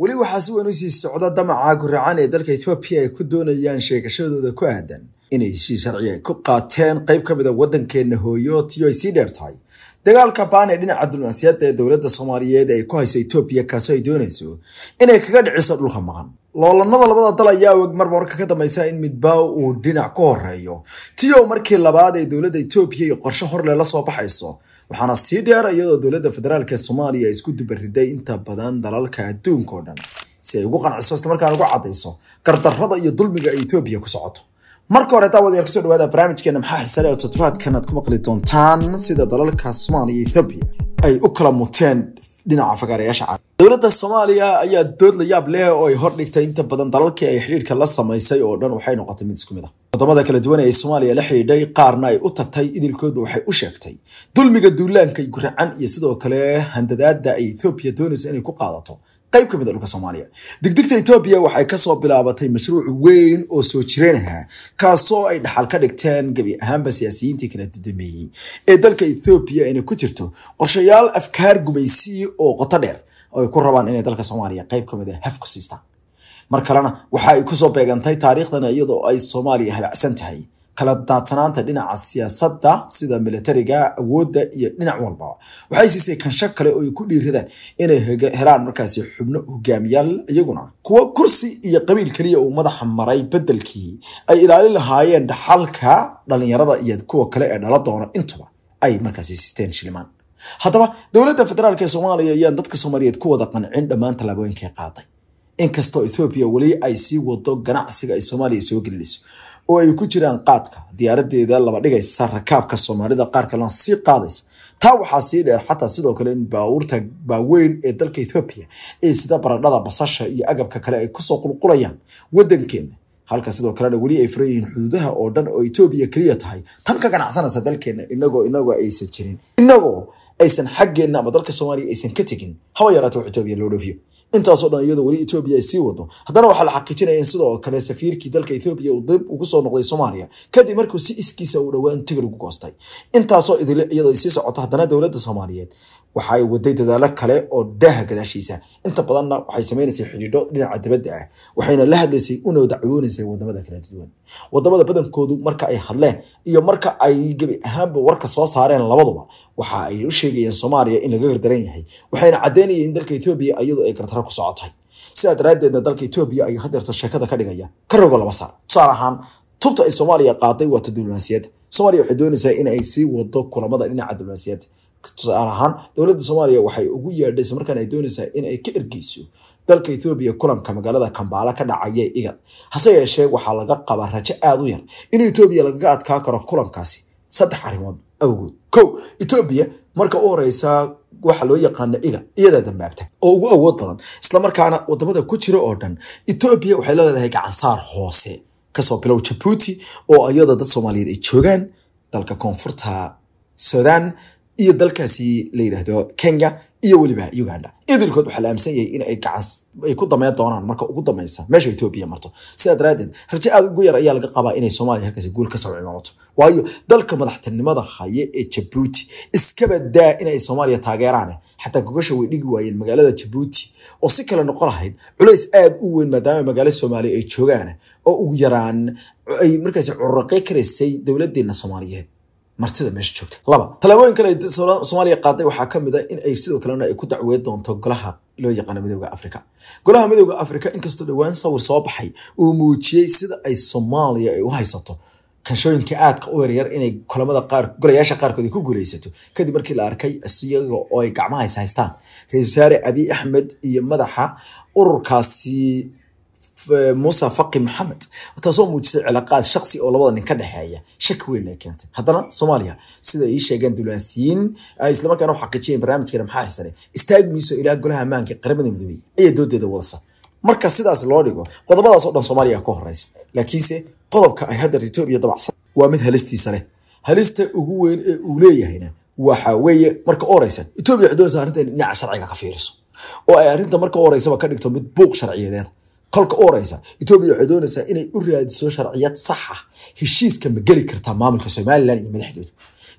weli waxaa si weyn u sii socda damaca guracan ee dalka ethoobiya ay ku doonayaan sheegashadooda ku aadan inay si sharciga ku qaateen qayb ka mida ah waddankeenna hooyootiyo ay sii dheertahay dagaalka baan ee dhinaca dulmaasiyadda ee dowladda soomaaliyeed ay ku hayso etoobiya kaasoo ay doonayso inay kaga dhiciso dhulka maqan loolannada labada dal ayaa aweg marba warka ka dambaysa in midbaa uu dhinac ku horeeyo tiyow markii labaad ee dowladda etoobiya iyo qorshe horle la soo baxayso waxaana sii dheera iyadoo dowladda federaalk ee soomaaliya ay isku dubariday inta badan dalalka adduunka oo dhan si ay ugu qanciso islamarkaan ugu cadayso gardarrada iyo dulmiga ethoobiya ku socoto marka hore daawadayaal kusoo dhawaada barnaamijkeena maxaa xisale oo toddobaadkan aad ku maqli doontaan sida dalalka soomaaliya iyo ethoobiya ay u kala muteen dhinaca fagaarayaasha caalam dowladda soomaaliya ayaa dood la yaab leh oo ay hor dhigtay inta badan dalalkii ay xidhiidhka la samaysay oo dhan waxay noqotay mid isku mid ah wadamada kala duwan ee soomaaliya la xidhiidhay qaarna ay u tagtay idilkoodba waxay u sheegtay dulmiga duulaanka guracan iyo sidoo kale handadaada ay ethoobiya doonaysa inay ku qaadato qayb ka mid a ah dhulka soomaaliya digdigta etoobiya waxay kasoo bilaabatay mashruuc weyn oo soo jireen ahaa kaasoo ay dhaxal ka dhigteen gebi ahaanba siyaasiyiintii kala dudameeyey ee dalka ethoobiya inay ku jirto qorshayaal afkaar gumaysi oo qoto dheer oo ay ku rabaan inay dalka soomaaliya qayb ka mid a ah haf ku siistaan mar kalena waxa ay kusoo beegantay taariikhdana iyadoo ay soomaaliya habacsan tahay kala daadsanaanta dhinaca siyaasadda sida militariga awoodda iyo dhinac walba waxay siisay kansho kale oo ay ku dhiiradaan inay helaan markaasi xubno hogaamiyaal iyaguna kuwo kursi iyo qabiil keliya uu madaxa maray beddelkii ay ilaalin lahaayeen dhaxalka dhallinyarada iyo kuwa kale ee dhala doona intuba ay markaasi siisteen shilimaan haddaba dowladda federaalk ee soomaaliya ayaan dadka soomaaliyeed ku wada qancin dhammaan tallaabooyinkay qaaday inkastoo ethoobiya weli ay sii wado ganacsiga ay soomaaliya soo gelinayso oo ay ku jiraan qaadka diyaaradeeda laba dhigaysa rakaabka soomaalida qaar kalena sii qaadaysa taa waxaa sii dheer xataa sidoo kale in baabuurta baaweyn ee dalka ethoobiya ee sida baradhada basasha iyo agabka kale ay kusoo qulqulayaan wadankeena halka sidoo kalena weli ay furan yihiin xuduudaha oo dhan oo etoobiya keliya tahay tan ka ganacsanaysa dalkeena inagoo inagoo aysan jirin inagoo aysan xaggeenna ama dalka soomaaliya aysan ka tegin haba yaraata wax etoobiya loo dhoofiyo intaasoo dhan iyadoo weli etoobiya ay sii wado haddana waxaa la xaqiijinaya in sidoo kale safiirkii dalka ethoobiya uu dib ugu soo noqday soomaaliya kadib markuu si iskiisa ah uu dhowaan tigir ugu goostay intaasoo idile iyadoo sii socoto haddana dowladda soomaaliyeed waxa waday dadaalo kale oo daaha gadaashiisa inta badanna waxay samaynaysay xidhiidho dhinaca dibadda ah waxayna la hadlaysay una dacwoonaysay wadamada kala duwan wadamada badankoodu marka ay hadleen iyo marka ay gebi ahaanba warka soo saareen labaduba waxa ay u sheegayeen soomaaliya in laga gardaran yahay waxayna caddeynayeen dalka etoobiya iyadu ay gartaro ku socotahay sidaa daraaddeedna dalka etoobiya ayaa hadeerta sheekada ka dhigaya ka rogo laba saar tusaale ahaan tubta ay soomaaliya qaaday waa ta diblomaasiyadda soomaaliya waxay doonaysaa inay sii wado kulamada dhinaca diblomaasiyadda tusaale ahaan dowladda soomaaliya waxay ugu yeedhaysa markaan ay doonaysaa inay ka ergeyso dalka etoobiya kulanka magaalada kambaala ka dhacaya igal hase yeeshee waxaa laga qabaa rajo aada u yar in etoobiya lagaga adkaa karo kulankaasi saddex arrimood awgood kow etoobiya marka u horeysa waxa loo yaqaana iga iyadaa dambaabta oo ugu awood badan islamarkaana wadamada ku jira oo dhan etoobiya waxay la gacansaar hoose kasoo bilow jabuuti oo iyadoo dad soomaaliyeed ay joogaan dalka koonfurta sudan iyo dalkaasi la yidhaahdo kenya iyo weliba uganda idilkood waxaa la aaminsan yahay in ay ay ku damayn doonaan marka ugu dambaysa meesha etoobiya marto sidaa daraadeed rajo aada ugu yar ayaa laga qabaa inay soomaaliya halkaasi guul ka soo waayo dalka madaxtinimada haye ee jabuuti iskaba daa inay soomaaliya taageeraan xataa gogasha way dhigi waayeen magaalada jabuuti oo si kale noqon lahayd culays aada u weyn maadaama magaalo soomaaliya ay joogaan oo ugu yaraan ay markaas cururaqey karaysay dowladeena soomaaliyeed martida meesha joogta laba talaabooyin kale ay soomaaliya qaaday waxaa kamid a ah in sidoo kalena ay ku dacweed doonto golaha loo yaqaano midooda africa golaha midooda africa inkastoo dhawaan sawir soo baxay uu muujiyey sida ay soomaaliya ay u haysato kanshooyinka aadka u yaryar inay kulamada qaar golayaasha qaarkood ku guuleysato kadib markii la arkay isiyaga oo ay gacmahays haystaan ra-isul wasaare abiy axmed iyo madaxa ururkaasi muuse faqi maxamed taasoo muujisay cilaaqaad shaksi oo labada nin ka dhexeeya shaki weyn ay keentay haddana soomaaliya sida ay sheegeen diblomaasiyiin ay islamarkaana u xaqiijiyeen barnaamijkan maxaa xisane istaagi ilaa golaha amaanka qaramada midoobey ayaa doodeeda wadasa marka sidaas loo dhigo qodobadaas oo dhan soomaaliya ka horeysa laakiinse qodobka ay hadda etoobiya dabacsan waa mid halistiisa leh halista ugu weyn ee uu leeyahayna waxa weeye marka oreysa etoobiya waxay doonaysa arrinta inay dhinaca sharciga ka fiiriso oo ay arrinta marka oreysaba ka dhigto mid buuq sharciyadeed kolka u horeysa etoobiya waxay doonaysaa inay u raadiso sharciyad sax ah heshiiska ma geli kartaa maamulka somalilan iyo madaxdoodu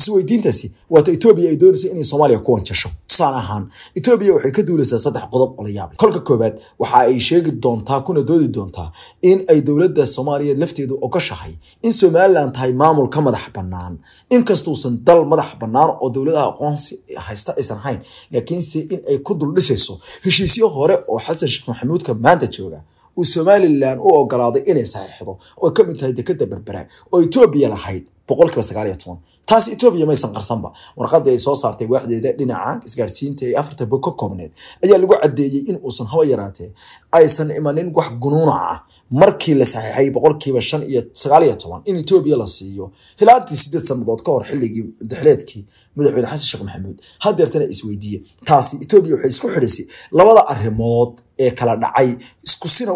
isweydiintaasi waata etoobiya ay doonaysa inay soomaaliya ku wanjasho tusaale ahaan etoobiya waxay ka duulaysaa saddex qodob olayaable kolka koowaad waxa ay sheegi doontaa kuna doodi doontaa in ay dowladda soomaaliyeed lafteedu ogashahay in somalilan tahay maamul ka madax bannaan inkastuusan dal madax bannaan oo dowladaha aqoonsi haysta aysan hayn laakiinse in ay ku duldhisayso heshiisyo hore oo xasan sheekh maxamuudka maanta jooga uu somalilan u ogolaaday inay saxiixdo oo ka mid tahay dekada berbera oo etoobiya lahayd boqolkiiba sagaal toban taas etoobiya maysan qarsanba warqadii ay soo saartay waaxdeeda dhinaca isgaarsiinta ee afrika ka koobneed ayaa lagu cadeeyey in uusan haba yaraatee aysan imanin wax gunuunac ah markii la saxiixay boqolkiiba shan iyo sagaaliyo toban in etoobiya la siiyo hilaantii sideed sannadood ka hor xilligii daxleedkii madaxweyne xasan sheekh maxamuud hadeertana isweydiiye taasi etoobiya waxay isku xidhisay labada arrimood ee kala dhacay iskusina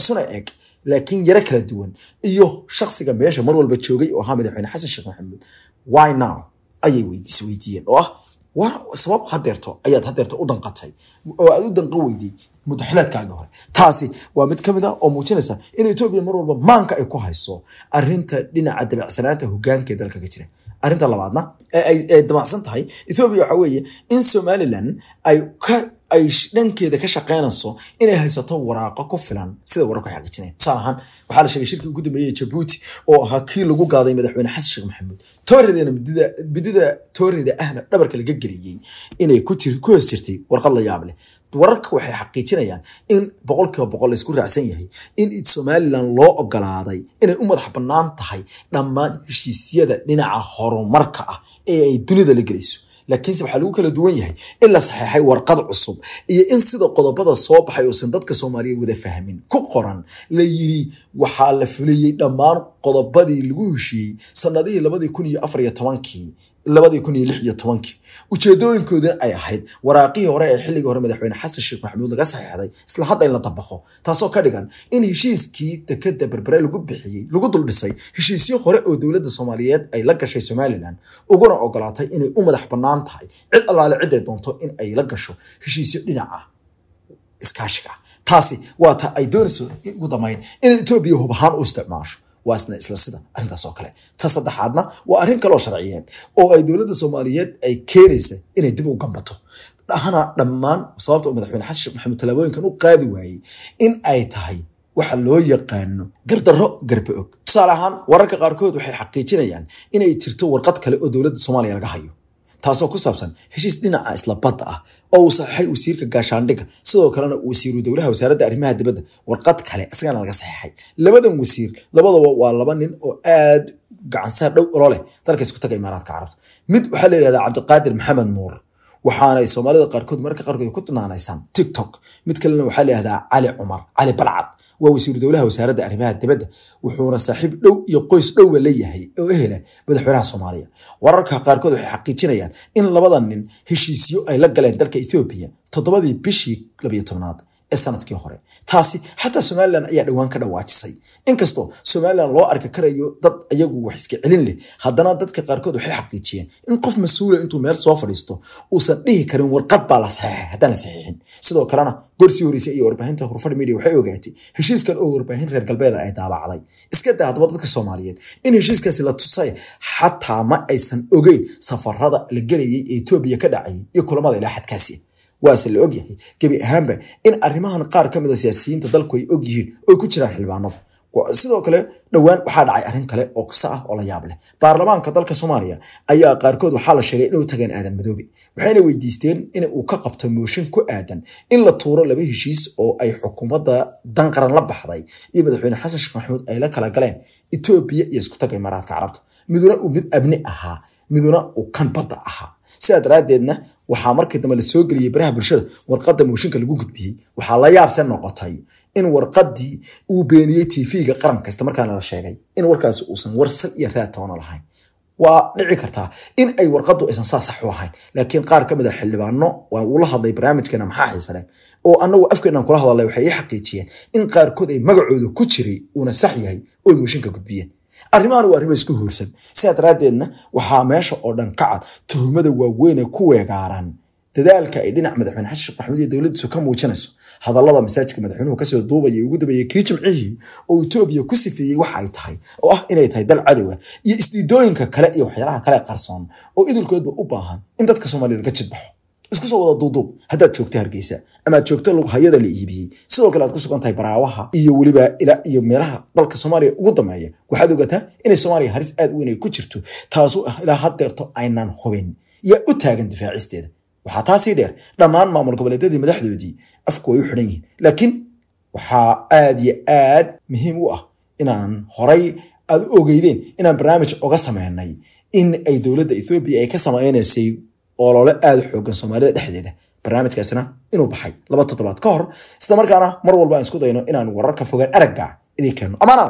isuna eg laakiin yaro kala duwan iyo shaqsiga meesha mar walba joogay oo ahaa madaxweyne xasan sheekh maxamuud why now ayay weydiis weydiiyeen oo ah waa sabab hadeerto ayaad hadeerto u danqatay oo aad u danqan weyday mudaxilaadkaaga hore taasi waa mid ka mid a ah oo muujinaysa in etoobiya mar walba maanka ay ku hayso arinta dhinaca dabeecsanaanta hogaanka ee dalka ka jira arinta labaadna ee damacsan tahay ethoobia waxa weeye in somalilan ay ka ay dhankeeda ka shaqeynayso inay haysato waraaqo ku filan sida wararku xaqiijineen tusaale ahaan waxaa la sheegay shirkii ugu dambeeyey jabuuti oo ahaa kii lagu gaaday madaxweyne xasan sheekh maxamuud tooreedana midida midida ahna dhabarka laga geliyey inay ku jir ku hoos jirtay warqad la yaab leh wararka waxay xaqiijinayaan in boqolkiiba boqol laysku raacsan yahay in somalilan loo ogolaaday inay u madax bannaan tahay dhammaan heshiisyada dhinaca horumarka ah ee ay dunida la gelayso laakiinse waxaa lagu kala duwan yahay in la saxeexay warqad cusub iyo in sida qodobada soo baxay uusan dadka soomaaliyeed wada fahmin ku qoran la yidhi waxaa la fuliyey dhammaan qodobadii lagu heshiiyey sannadihii labadii kun iyo afar iyo tobankii labadii ay ahayd waraaqihii hore ee xilligii hore madaxweyne xasan sheekh maxamuud laga saxeexday isla hadda in la dabaqo taasoo ka dhigan in heshiiskii dekeda berbere lagu bixiyey lagu duldhisay heshiisyo hore oo dowladda soomaaliyeed ay la gashay somalilan uguna ogolaatay inay u madax bannaan tahay cid allaale ciday doonto in ay la gasho heshiisyo dhinaca iskaashiga taasi waa ta ay doonayso ugu damayn inay etoobiya hub ahaan u isticmaasho waasna isla sida arrintaas oo kale ta saddexaadna waa arrin kaloo sharciyeed oo ay dowladda soomaaliyeed ay keenaysa inay dib u gambato dhahana dhammaan sababta madaxweyne xasan sheekh maxamuud tallaabooyinkan u qaadi waayey in ay tahay waxa loo yaqaano gardarro garba og tusaale ahaan wararka qaarkood waxay xaqiijinayaan inay jirto warqad kale oo dowladda soomaaliya laga hayo taasoo ku saabsan heshiis dhinaca ah, isla badda ah oo uu saxiixay wasiirka gaashaandhigga sidoo kalena wasiiru dowlaha wasaaradda arrimaha dibadda warqad kale isagana laga saxiixay labadan wasiir labadaba waa laba nin oo aad gacansaa dhow ololeh leh dalka isku taga imaaraadka carabta mid waxaa la yidhahdaa cabdiqaadir maxamed nuur waxaana soomaalida qaarkood marka qaarkood ku naanaysaan tiktok mid kalena waxaa layihahdaa cali cumar cali balcad waa wasiiru dowlaha wasaaradda arrimaha dibadda wuxuuna saaxiib dhow iyo qoys dhowba leeyahay oo ehela madaxweynaha soomaaliya wararka qaarkood waxay xaqiijinayaan in labada nin heshiisyo ay la galeen dalka ethoobiya toddobadii bishii labiyo tobnaad ee sanadkii hore taasi xataa somalilan ayaa dhowaan ka dhawaajisay inkastoo somalilan loo arki karayo dad iyagu wax iska celin leh haddana dadka qaarkood waxay xaqiijiyeen in qof mas-uula ah intuu meel soo fadhiisto uusan dhihi karin warqad baa la saxiixay haddaan la saxiixin sidoo kalena gorsii horeysay iyo warbaahinta hurfar media waxay ogaatay heshiiskan oo warbaahin reer galbeeda ay daabacday iska daa haddaba dadka soomaaliyeed in heshiiskaasi la tusay xataa ma aysan ogeyn safarada la gelayay ee etoobiya ka dhacayay iyo kulamada ilaa xadkaasi waase la ogyahay gebi ahaanba in arrimahan qaar ka mida ah siyaasiyiinta dalku ay ogyihiin oy ku jiraan xildhibaanada sidoo kale dhowaan waxaa dhacay arrin kale oo qiso ah oo la yaab leh baarlamaanka dalka soomaaliya ayaa qaarkood waxaa la sheegay inuu tageen aadan madoobe waxayna weydiisteen in uu ka qabto mooshin ku aadan in la tuuro laba heshiis oo ay xukuumadda danqaran la baxday iyo madaxweyne xasan sheekh maxamuud ay la kala galeen etoobiya iyo iskutaga imaaraadka carabta miduna uu mid abni ahaa miduna uu kan badda ahaa sidaa daraaddeedna waxaa markii dambe lasoo geliyay baraha bulshada warqadda mooshinka lagu gudbiyey waxaa la yaabse noqotay in warqadii uu beeniyey tvga ga qaran kasta markaana la sheegay in warkaasi uusan warsan iyo raadtoona lahayn waa dhici kartaa in ay warqadu aysan saa sax u ahayn laakiin qaar ka mid a ah xildhibaano waan uula hadlay barnaamijkeena maxaa xiisalen oo anagu afkeenaan kula hadalay waxay ii xaqiijiyeen in qaarkood ay magacooda ku jiray uuna sax yahay ooy mooshinka gudbiyeen arrimahan waa arrimo isku huursan sidaa daraaddeedna waxaa meesha oo dhan ka cad tuhumada waaweyn ee ku weegaaran dadaalka ay dhinac madaxweyne xasan sheekh maxamuud iyo dowladdiisu ka muujinayso hadallada masaajidka madaxweynuhu kasoo duubayay ugu dambeeyey kii jimcihii oo etoobiya ku sifeeyey waxa ay tahay oo ah inay tahay dal cadowa ah iyo isdiidooyinka kale iyo waxyaalaha kale qarsoon oo idilkoodba u baahan in dadka soomaaliya laga jidbaxo isku soo wada duuduub haddaad joogta hargeysa amaad joogto lughayada la iibiyey sidoo kale aad ku sugan tahay baraawaha iyo weliba ila iyo meelaha dalka soomaaliya ugu dambeeya waxaad ogataa inay soomaaliya haris aad u weyn ay ku jirto taasu ah ilaa haddeerto aynaan hubin yaa u taagan difaacisteeda waxaa taasii dheer dhammaan maamul goboleedyadii madaxdoodii afku way u xidhan yihiin laakiin waxaa aad iyo aad muhiim u ah inaan horay aad u ogeydeen inaan barnaamij oga sameynay in ay dowladda ethoobiya ay ka sameynaysay olole aad u xoogan soomaalida dhexdeeda barnaamijkaasina inuu baxay laba toddobaad ka hor isla markaana mar walba aan isku dayno inaan wararka fogaan aragga idin keenno amaan